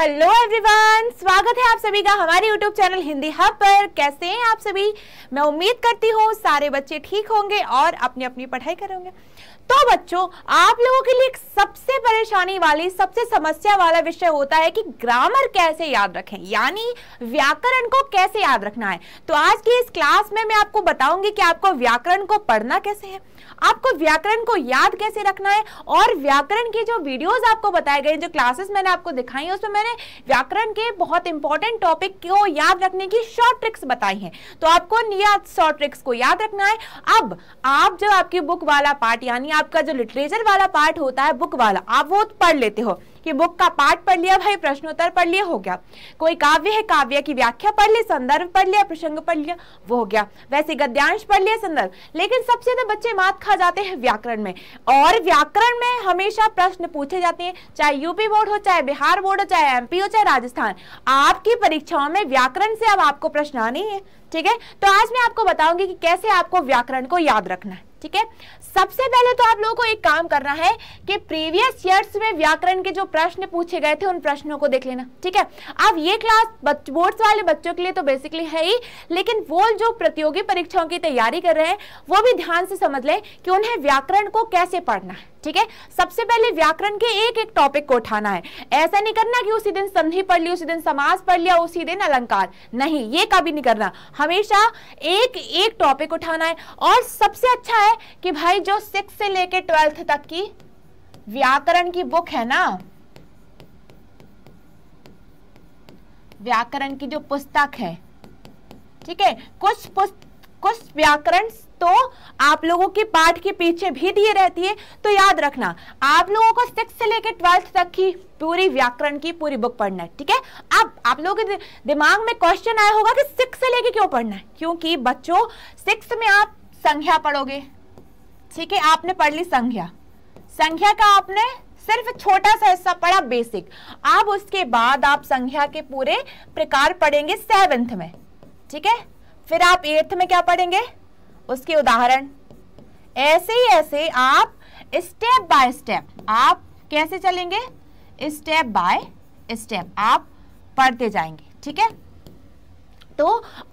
hello everyone स्वागत है आप सभी का हमारे यूट्यूब चैनल हिंदी हब पर कैसे हैं आप सभी मैं उम्मीद करती हूँ सारे बच्चे ठीक होंगे और अपनी अपनी पढ़ाई करेंगे तो बच्चों आप लोगों के लिए एक सबसे परेशानी वाली सबसे समस्या वाला विषय होता है कि ग्रामर कैसे याद रखें यानी व्याकरण को कैसे याद रखना है तो आज की इस क्लास में मैं आपको बताऊंगी कि आपको व्याकरण को पढ़ना कैसे है आपको व्याकरण को याद कैसे रखना है और व्याकरण की जो वीडियोज आपको बताए गए जो क्लासेस मैंने आपको दिखाई है उसमें मैंने व्याकरण के बहुत इंपॉर्टेंट टॉपिक को याद रखने की शॉर्ट ट्रिक्स बताई है तो आपको शॉर्ट ट्रिक्स को याद रखना है अब आप जो आपकी बुक वाला पार्ट यानी आपका जो लिटरेचर वाला पार्ट होता है बुक वाला आप वो पढ़ लेते हो कि बुक का पार्ट पढ़ लिया भाई प्रश्नोत्तर पढ़ लिया हो गया कोई काव्य है काव्य की व्याख्या पढ़ ली संदर्भ पढ़ लिया प्रसंग पढ़ लिया वो हो गया वैसे गद्यांश पढ़ लिया संदर्भ लेकिन सबसे ज्यादा बच्चे मात खा जाते हैं व्याकरण में और व्याकरण में हमेशा प्रश्न पूछे जाते हैं चाहे यूपी बोर्ड हो चाहे बिहार बोर्ड हो चाहे एम हो चाहे राजस्थान आपकी परीक्षाओं में व्याकरण से अब आपको प्रश्न आने हैं ठीक है तो आज मैं आपको बताऊंगी कि कैसे आपको व्याकरण को याद रखना है ठीक है सबसे पहले तो आप लोगों को एक काम करना है कि प्रीवियस ईयर्स में व्याकरण के जो प्रश्न पूछे गए थे उन प्रश्नों को देख लेना ठीक है अब ये क्लास बोर्ड्स वाले बच्चों के लिए तो बेसिकली है ही लेकिन वो जो प्रतियोगी परीक्षाओं की तैयारी कर रहे हैं वो भी ध्यान से समझ लें कि उन्हें व्याकरण को कैसे पढ़ना है ठीक है सबसे पहले व्याकरण के एक एक टॉपिक को उठाना है ऐसा नहीं करना कि उसी दिन संधि पढ़ ली उसी दिन समाज पढ़ लिया उसी दिन अलंकार नहीं ये कभी नहीं करना हमेशा एक एक टॉपिक उठाना है और सबसे अच्छा है कि भाई जो सिक्स से लेकर ट्वेल्थ तक की व्याकरण की बुक है ना व्याकरण की जो पुस्तक है ठीक है कुछ पुस्त, कुछ व्याकरण तो आप लोगों के पाठ के पीछे भी दिए रहती है तो याद रखना आप लोगों को सिक्स से लेकर ट्वेल्थ तक की पूरी व्याकरण की पूरी बुक पढ़ना है ठीक है अब आप लोगों के दिमाग में क्वेश्चन आया होगा कि सिक्स से लेके क्यों पढ़ना है क्योंकि बच्चों सिक्स में आप संख्या पढ़ोगे ठीक है आपने पढ़ ली संख्या संख्या का आपने सिर्फ छोटा सा हिस्सा पढ़ा बेसिक अब उसके बाद आप संख्या के पूरे प्रकार पढ़ेंगे सेवेंथ में ठीक है फिर आप एट्थ में क्या पढ़ेंगे उसके उदाहरण ऐसे ही ऐसे आप स्टेप बाय स्टेप आप कैसे चलेंगे स्टेप बाय स्टेप आप पढ़ते जाएंगे ठीक है तो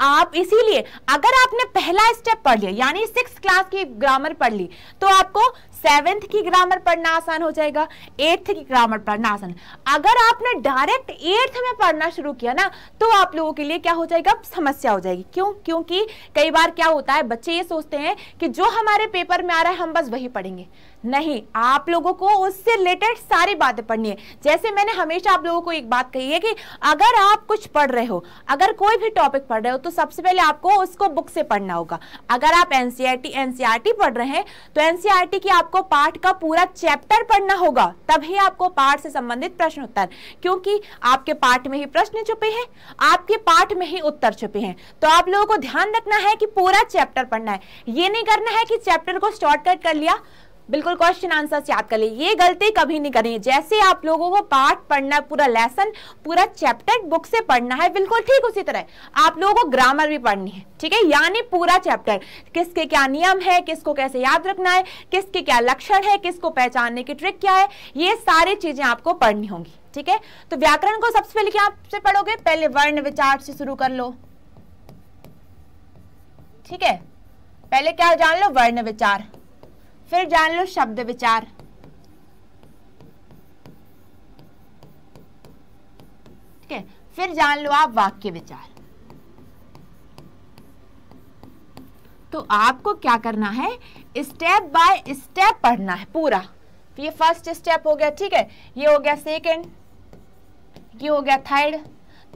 आप इसीलिए अगर आपने पहला स्टेप पढ़ लिया यानी सिक्स क्लास की ग्रामर पढ़ ली तो आपको सेवेंथ की ग्रामर पढ़ना आसान हो जाएगा एट्थ की ग्रामर पढ़ना आसान अगर आपने डायरेक्ट एट्थ में पढ़ना शुरू किया ना तो आप लोगों के लिए क्या हो जाएगा समस्या हो जाएगी क्यों क्योंकि कई बार क्या होता है बच्चे ये सोचते हैं कि जो हमारे पेपर में आ रहा है हम बस वही पढ़ेंगे नहीं आप लोगों को उससे रिलेटेड सारी बातें पढ़नी है जैसे मैंने हमेशा आप लोगों को एक बात कही है कि अगर आप कुछ पढ़ रहे हो अगर कोई भी टॉपिक पढ़ रहे हो तो सबसे पहले आपको उसको बुक से पढ़ना होगा अगर आप एनसीआरटी एनसीआरटी e e पढ़ रहे हैं तो एनसीआरटी e की आप आपको पाठ का पूरा चैप्टर पढ़ना होगा तभी आपको पाठ से संबंधित प्रश्न उत्तर क्योंकि आपके पाठ में ही प्रश्न छुपे हैं आपके पाठ में ही उत्तर छुपे हैं तो आप लोगों को ध्यान रखना है कि पूरा चैप्टर पढ़ना है ये नहीं करना है कि चैप्टर को शॉर्टकट कर लिया बिल्कुल क्वेश्चन आंसर याद कर ले ये गलती कभी नहीं करनी जैसे आप लोगों को पाठ पढ़ना पूरा लेसन पूरा चैप्टर बुक से पढ़ना है बिल्कुल ठीक उसी तरह आप लोगों को ग्रामर भी पढ़नी है ठीक है यानी पूरा चैप्टर किसके क्या नियम है किसको कैसे याद रखना है किसके क्या लक्षण है किसको पहचानने की ट्रिक क्या है ये सारी चीजें आपको पढ़नी होंगी ठीक है तो व्याकरण को सबसे पहले क्या आपसे पढ़ोगे पहले वर्ण विचार से शुरू कर लो ठीक है पहले क्या जान लो वर्ण विचार फिर जान लो शब्द विचार ठीक है फिर जान लो आप वाक्य विचार तो आपको क्या करना है स्टेप बाय स्टेप पढ़ना है पूरा तो ये फर्स्ट स्टेप हो गया ठीक है ये हो गया सेकंड ये हो गया थर्ड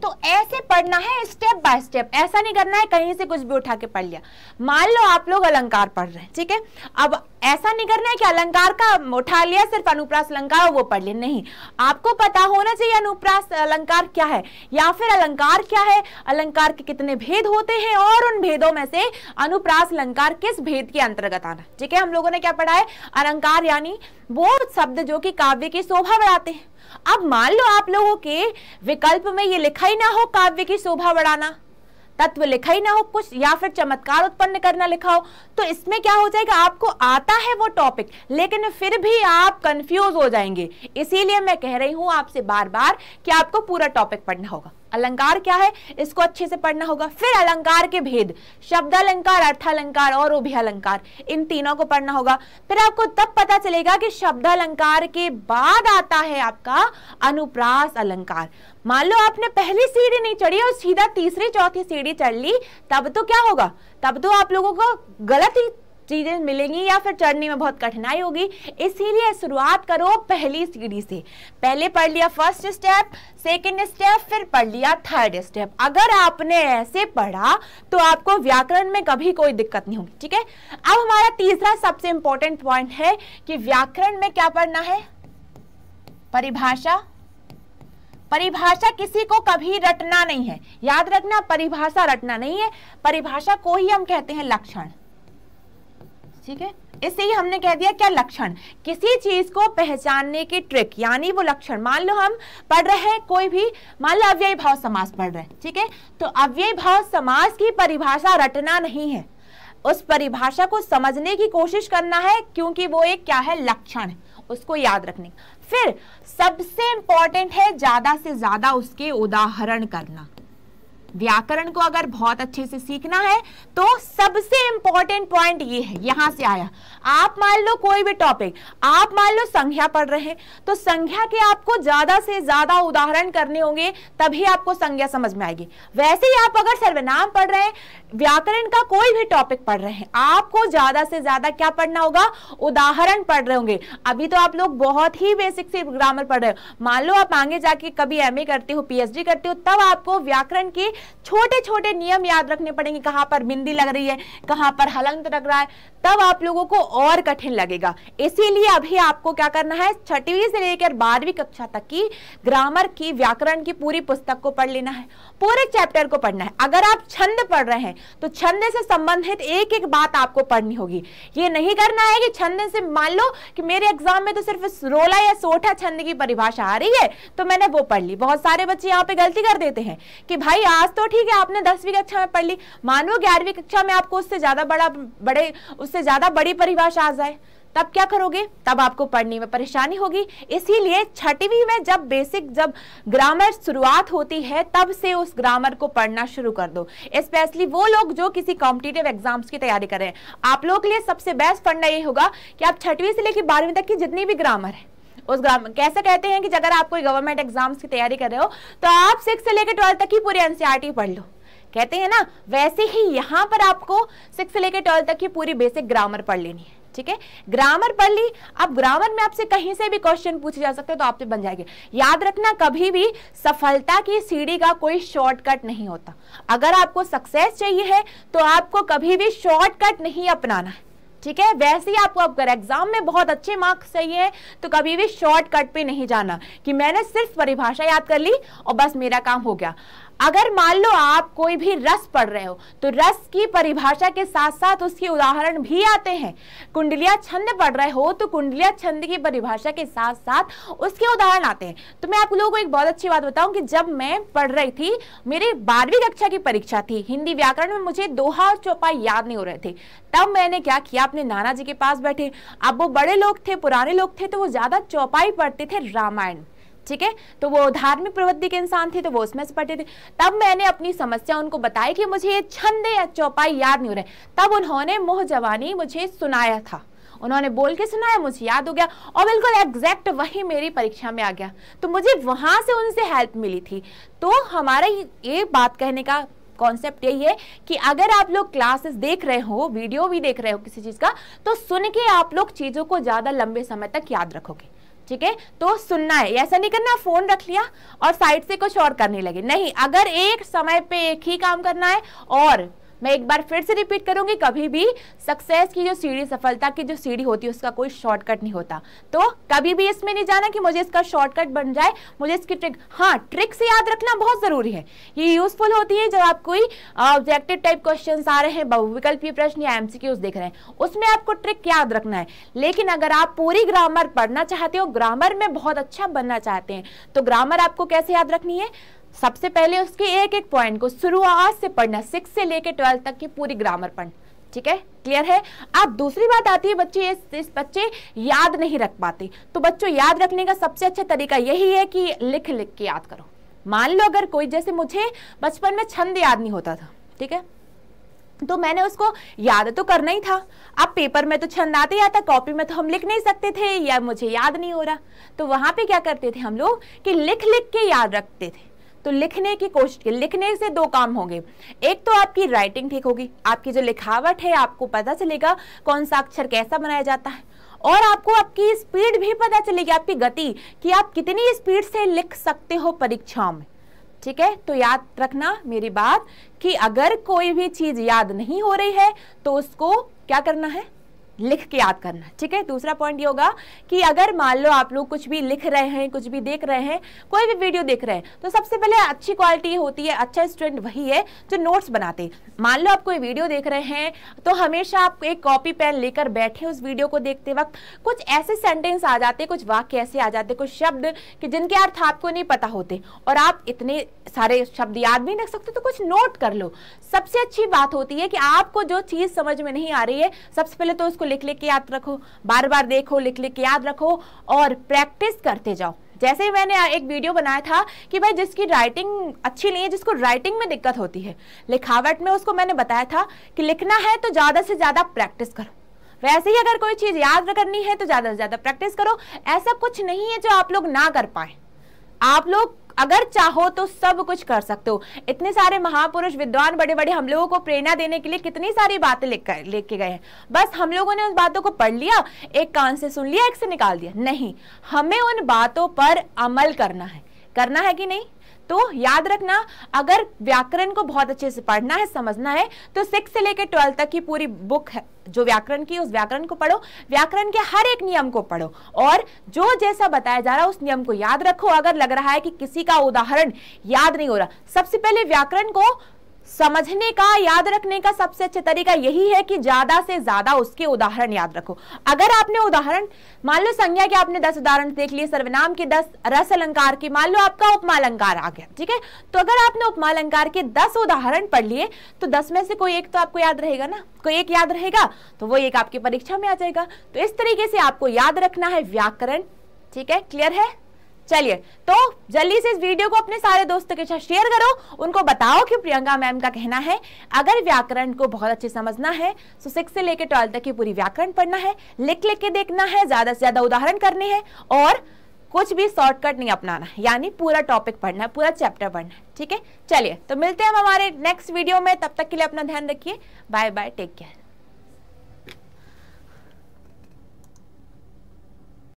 तो ऐसे पढ़ना है स्टेप बाय स्टेप ऐसा नहीं करना है कहीं से कुछ भी उठा के पढ़ लिया मान लो आप लोग अलंकार पढ़ रहे हैं ठीक है अब ऐसा नहीं करना है कि अलंकार का उठा लिया सिर्फ अनुप्रास अलंकार वो पढ़ लिया नहीं आपको पता होना चाहिए अनुप्रास अलंकार क्या है या फिर अलंकार क्या है अलंकार के कितने भेद होते हैं और उन भेदों में से अनुप्रास अलंकार किस भेद के अंतर्गत आना ठीक है हम लोगों ने क्या पढ़ा है अलंकार यानी वो शब्द जो कि काव्य की शोभा बढ़ाते हैं अब मान लो आप लोगों के विकल्प में ये लिखा ही ना हो काव्य की शोभा बढ़ाना तत्व लिखा ही ना हो कुछ या फिर चमत्कार उत्पन्न करना लिखा हो तो इसमें क्या हो जाएगा आपको आता है वो टॉपिक लेकिन फिर भी आप कंफ्यूज हो जाएंगे इसीलिए मैं कह रही हूं आपसे बार बार कि आपको पूरा टॉपिक पढ़ना होगा अलंकार क्या है इसको अच्छे से पढ़ना होगा फिर अलंकार के भेद शब्द अलंकार अर्थालंकार और उभय अलंकार इन तीनों को पढ़ना होगा फिर आपको तब पता चलेगा कि शब्द अलंकार के बाद आता है आपका अनुप्रास अलंकार मान लो आपने पहली सीढ़ी नहीं चढ़ी और सीधा तीसरी चौथी सीढ़ी चढ़ ली तब तो क्या होगा तब तो आप लोगों को गलत ही चीज़ें मिलेंगी या फिर चढ़ने में बहुत कठिनाई होगी इसीलिए शुरुआत करो पहली सीढ़ी से पहले पढ़ लिया फर्स्ट स्टेप सेकेंड स्टेप फिर पढ़ लिया थर्ड स्टेप अगर आपने ऐसे पढ़ा तो आपको व्याकरण में कभी कोई दिक्कत नहीं होगी ठीक है अब हमारा तीसरा सबसे इंपॉर्टेंट पॉइंट है कि व्याकरण में क्या पढ़ना है परिभाषा परिभाषा किसी को कभी रटना नहीं है याद रखना परिभाषा रटना नहीं है परिभाषा को ही हम कहते हैं लक्षण ठीक है इससे ही हमने कह दिया क्या लक्षण किसी चीज को पहचानने की ट्रिक यानी वो लक्षण मान लो हम पढ़ रहे हैं कोई भी मान लो अव्यय भाव समास पढ़ रहे हैं ठीक है तो अव्यय भाव समास की परिभाषा रटना नहीं है उस परिभाषा को समझने की कोशिश करना है क्योंकि वो एक क्या है लक्षण उसको याद रखने फिर सबसे इंपॉर्टेंट है ज्यादा से ज्यादा उसके उदाहरण करना व्याकरण को अगर बहुत अच्छे से सीखना है तो सबसे इंपॉर्टेंट पॉइंट ये है यहां से आया आप मान लो कोई भी टॉपिक आप मान लो संख्या पढ़ रहे हैं तो संख्या के आपको ज्यादा से ज्यादा उदाहरण करने होंगे तभी आपको संज्ञा समझ में आएगी वैसे ही आप अगर सर्वनाम पढ़ रहे हैं व्याकरण का कोई भी टॉपिक पढ़ रहे हैं आपको ज्यादा से ज्यादा क्या पढ़ना होगा उदाहरण पढ़ रहे होंगे अभी तो आप लोग बहुत ही बेसिक से ग्रामर पढ़ रहे हो मान लो आप आगे जाके कभी एम करते हो पी करते हो तब आपको व्याकरण की छोटे छोटे नियम याद रखने पड़ेंगे कहाँ पर बिंदी लग रही है कहाँ पर हलंत लग रहा है तब आप लोगों को और कठिन लगेगा इसीलिए अभी आपको क्या करना है छठवीं से लेकर बारहवीं कक्षा तक की ग्रामर की व्याकरण की पूरी पुस्तक को पढ़ लेना है पूरे चैप्टर को पढ़ना है अगर आप छंद पढ़ रहे हैं तो छंद से संबंधित एक एक बात आपको पढ़नी होगी ये नहीं करना है कि छंद से मान लो कि मेरे एग्जाम में तो सिर्फ रोला या सोठा छंद की परिभाषा आ रही है तो मैंने वो पढ़ ली बहुत सारे बच्चे यहाँ पे गलती कर देते हैं कि भाई आज दस तो ठीक है आपने दसवीं कक्षा में पढ़ ली मानो ग्यारहवीं कक्षा में आपको उससे ज़्यादा बड़ा बड़े उससे ज़्यादा बड़ी परिभाषा आ जाए तब क्या करोगे तब आपको पढ़ने में परेशानी होगी इसीलिए छठवीं में जब बेसिक जब ग्रामर शुरुआत होती है तब से उस ग्रामर को पढ़ना शुरू कर दो स्पेशली वो लोग जो किसी कॉम्पिटेटिव एग्जाम्स की तैयारी कर रहे हैं आप लोगों के लिए सबसे बेस्ट पढ़ना ये होगा कि आप छठवीं से लेकर बारहवीं तक की जितनी भी ग्रामर है उस ग्राम कैसे कहते हैं कि अगर आप कोई गवर्नमेंट एग्जाम्स की तैयारी कर रहे हो तो आप सिक्स से लेकर ट्वेल्थ तक ही पूरी एनसीआर e पढ़ लो कहते हैं ना वैसे ही यहाँ पर आपको सिक्स से लेकर ट्वेल्थ तक ही पूरी बेसिक ग्रामर पढ़ लेनी है ठीक है ग्रामर पढ़ ली अब ग्रामर में आपसे कहीं से भी क्वेश्चन पूछे जा सकते हैं तो आपसे बन जाएगी याद रखना कभी भी सफलता की सीढ़ी का कोई शॉर्टकट नहीं होता अगर आपको सक्सेस चाहिए है तो आपको कभी भी शॉर्टकट नहीं अपनाना है ठीक है वैसे ही आपको अब अगर एग्जाम में बहुत अच्छे मार्क्स चाहिए तो कभी भी शॉर्टकट पे नहीं जाना कि मैंने सिर्फ परिभाषा याद कर ली और बस मेरा काम हो गया अगर मान लो आप कोई भी रस पढ़ रहे हो तो रस की परिभाषा के साथ साथ उसके उदाहरण भी आते हैं कुंडलिया छंद पढ़ रहे हो तो कुंडलिया छंद की परिभाषा के साथ साथ उसके उदाहरण आते हैं तो मैं आप लोगों को एक बहुत अच्छी बात बताऊं कि जब मैं पढ़ रही थी मेरी बारहवीं कक्षा की परीक्षा थी हिंदी व्याकरण में मुझे दोहा और चौपाई याद नहीं हो रहे थे तब मैंने क्या किया अपने नाना जी के पास बैठे अब वो बड़े लोग थे पुराने लोग थे तो वो ज़्यादा चौपाई पढ़ते थे रामायण ठीक है तो वो धार्मिक प्रवृत्ति के इंसान थे तो वो उसमें से पढ़ते थे तब मैंने अपनी समस्या उनको बताई कि मुझे ये छंदे या चौपाई याद नहीं हो रहे तब उन्होंने मोह जवानी मुझे सुनाया था उन्होंने बोल के सुनाया मुझे याद हो गया और बिल्कुल एग्जैक्ट वही मेरी परीक्षा में आ गया तो मुझे वहाँ से उनसे हेल्प मिली थी तो हमारा ये बात कहने का कॉन्सेप्ट यही है कि अगर आप लोग क्लासेस देख रहे हो वीडियो भी देख रहे हो किसी चीज़ का तो सुन के आप लोग चीज़ों को ज़्यादा लंबे समय तक याद रखोगे ठीक है तो सुनना है ऐसा नहीं करना फोन रख लिया और साइड से कुछ और करने लगे नहीं अगर एक समय पे एक ही काम करना है और मैं एक बार फिर से रिपीट करूंगी कभी भी सक्सेस की जो सीढ़ी सफलता की जो सीढ़ी होती है उसका कोई शॉर्टकट नहीं होता तो कभी भी इसमें नहीं जाना कि मुझे इसका शॉर्टकट बन जाए मुझे इसकी ट्रिक हाँ ट्रिक से याद रखना बहुत ज़रूरी है ये यूजफुल होती है जब आप कोई ऑब्जेक्टिव टाइप क्वेश्चन आ रहे हैं बहुविकल्पीय प्रश्न या एमसीक्यूज देख रहे हैं उसमें आपको ट्रिक याद रखना है लेकिन अगर आप पूरी ग्रामर पढ़ना चाहते हो ग्रामर में बहुत अच्छा बनना चाहते हैं तो ग्रामर आपको कैसे याद रखनी है सबसे पहले उसके एक एक पॉइंट को शुरुआत से पढ़ना सिक्स से लेकर ट्वेल्थ तक की पूरी ग्रामर पढ़ना ठीक है क्लियर है अब दूसरी बात आती है बच्चे इस, इस बच्चे याद नहीं रख पाते तो बच्चों याद रखने का सबसे अच्छा तरीका यही है कि लिख लिख के याद करो मान लो अगर कोई जैसे मुझे बचपन में छंद याद नहीं होता था ठीक है तो मैंने उसको याद तो करना ही था अब पेपर में तो छंद आते ही आता कॉपी में तो हम लिख नहीं सकते थे या मुझे याद नहीं हो रहा तो वहां पे क्या करते थे हम लोग कि लिख लिख के याद रखते थे तो लिखने की कोशिश की लिखने से दो काम होंगे एक तो आपकी राइटिंग ठीक होगी आपकी जो लिखावट है आपको पता चलेगा कौन सा अक्षर कैसा बनाया जाता है और आपको आपकी स्पीड भी पता चलेगी आपकी गति कि आप कितनी स्पीड से लिख सकते हो परीक्षाओं में ठीक है तो याद रखना मेरी बात कि अगर कोई भी चीज़ याद नहीं हो रही है तो उसको क्या करना है लिख के याद करना ठीक है दूसरा पॉइंट ये होगा कि अगर मान लो आप लोग कुछ भी लिख रहे हैं कुछ भी देख रहे हैं कोई भी वीडियो देख रहे हैं तो सबसे पहले अच्छी क्वालिटी होती है अच्छा स्टूडेंट वही है जो नोट्स बनाते हैं मान लो आप कोई वीडियो देख रहे हैं तो हमेशा आप एक कॉपी पेन लेकर बैठे उस वीडियो को देखते वक्त कुछ ऐसे सेंटेंस आ जाते कुछ वाक्य ऐसे आ जाते कुछ शब्द कि जिनके अर्थ आपको नहीं पता होते और आप इतने सारे शब्द याद भी नहीं रख सकते तो कुछ नोट कर लो सबसे अच्छी बात होती है कि आपको जो चीज़ समझ में नहीं आ रही है सबसे पहले तो उसको उसको लिख लिख के याद रखो बार बार देखो लिख लिख के याद रखो और प्रैक्टिस करते जाओ जैसे ही मैंने एक वीडियो बनाया था कि भाई जिसकी राइटिंग अच्छी नहीं है जिसको राइटिंग में दिक्कत होती है लिखावट में उसको मैंने बताया था कि लिखना है तो ज़्यादा से ज़्यादा प्रैक्टिस करो वैसे ही अगर कोई चीज़ याद करनी है तो ज़्यादा से ज़्यादा प्रैक्टिस करो ऐसा कुछ नहीं है जो आप लोग ना कर पाए आप लोग अगर चाहो तो सब कुछ कर सकते हो इतने सारे महापुरुष विद्वान बड़े बड़े हम लोगों को प्रेरणा देने के लिए कितनी सारी बातें लेकर लेके गए हैं बस हम लोगों ने उन बातों को पढ़ लिया एक कान से सुन लिया एक से निकाल दिया नहीं हमें उन बातों पर अमल करना है करना है कि नहीं तो याद रखना अगर व्याकरण को बहुत अच्छे से पढ़ना है समझना है तो सिक्स से लेकर ट्वेल्थ तक की पूरी बुक है जो व्याकरण की उस व्याकरण को पढ़ो व्याकरण के हर एक नियम को पढ़ो और जो जैसा बताया जा रहा है उस नियम को याद रखो अगर लग रहा है कि किसी का उदाहरण याद नहीं हो रहा सबसे पहले व्याकरण को समझने का याद रखने का सबसे अच्छा तरीका यही है कि ज्यादा से ज्यादा उसके उदाहरण याद रखो अगर आपने उदाहरण मान लो संज्ञा के आपने दस उदाहरण देख लिए सर्वनाम के दस रस अलंकार के मान लो आपका उपमा अलंकार आ गया ठीक है तो अगर आपने उपमा अलंकार के दस उदाहरण पढ़ लिए तो दस में से कोई एक तो आपको याद रहेगा ना कोई एक याद रहेगा तो वो एक आपकी परीक्षा में आ जाएगा तो इस तरीके से आपको याद रखना है व्याकरण ठीक है क्लियर है चलिए तो जल्दी से इस वीडियो को अपने सारे दोस्तों के साथ शेयर करो उनको बताओ कि प्रियंका मैम का कहना है अगर व्याकरण को बहुत अच्छे समझना है तो सिक्स से लेकर ट्वेल्थ तक की पूरी व्याकरण पढ़ना है लिख लिख के देखना है ज्यादा से ज्यादा उदाहरण करने हैं और कुछ भी शॉर्टकट नहीं अपनाना है यानी पूरा टॉपिक पढ़ना है पूरा चैप्टर पढ़ना है ठीक है चलिए तो मिलते हैं हम हमारे नेक्स्ट वीडियो में तब तक के लिए अपना ध्यान रखिए बाय बाय टेक केयर